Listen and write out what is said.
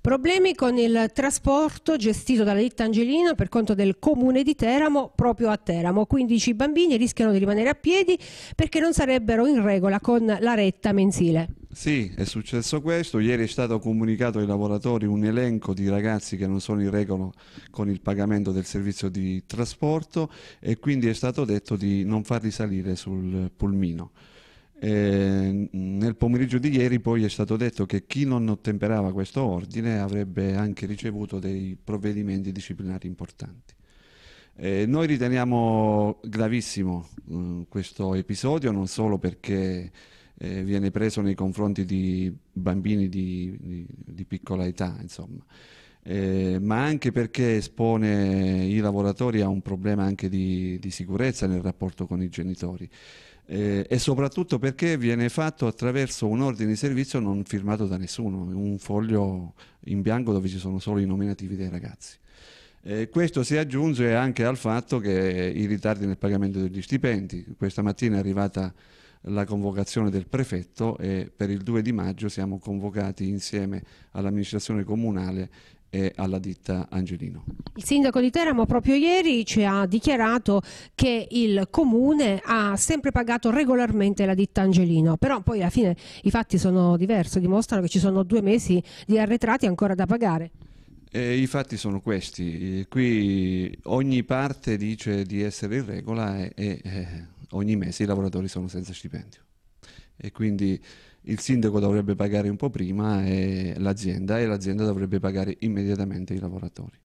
Problemi con il trasporto gestito dalla ditta Angelina per conto del comune di Teramo proprio a Teramo. 15 bambini rischiano di rimanere a piedi perché non sarebbero in regola con la retta mensile. Sì, è successo questo. Ieri è stato comunicato ai lavoratori un elenco di ragazzi che non sono in regola con il pagamento del servizio di trasporto e quindi è stato detto di non farli salire sul pulmino. Eh, nel pomeriggio di ieri poi è stato detto che chi non ottemperava questo ordine avrebbe anche ricevuto dei provvedimenti disciplinari importanti. Eh, noi riteniamo gravissimo eh, questo episodio non solo perché eh, viene preso nei confronti di bambini di, di, di piccola età, insomma, eh, ma anche perché espone i lavoratori a un problema anche di, di sicurezza nel rapporto con i genitori. Eh, e soprattutto perché viene fatto attraverso un ordine di servizio non firmato da nessuno, un foglio in bianco dove ci sono solo i nominativi dei ragazzi. Eh, questo si aggiunge anche al fatto che i ritardi nel pagamento degli stipendi, questa mattina è arrivata la convocazione del prefetto e per il 2 di maggio siamo convocati insieme all'amministrazione comunale e alla ditta Angelino. Il sindaco di Teramo proprio ieri ci ha dichiarato che il comune ha sempre pagato regolarmente la ditta Angelino, però poi alla fine i fatti sono diversi, dimostrano che ci sono due mesi di arretrati ancora da pagare. E I fatti sono questi, qui ogni parte dice di essere in regola e, e ogni mese i lavoratori sono senza stipendio e quindi il sindaco dovrebbe pagare un po' prima e l'azienda e l'azienda dovrebbe pagare immediatamente i lavoratori.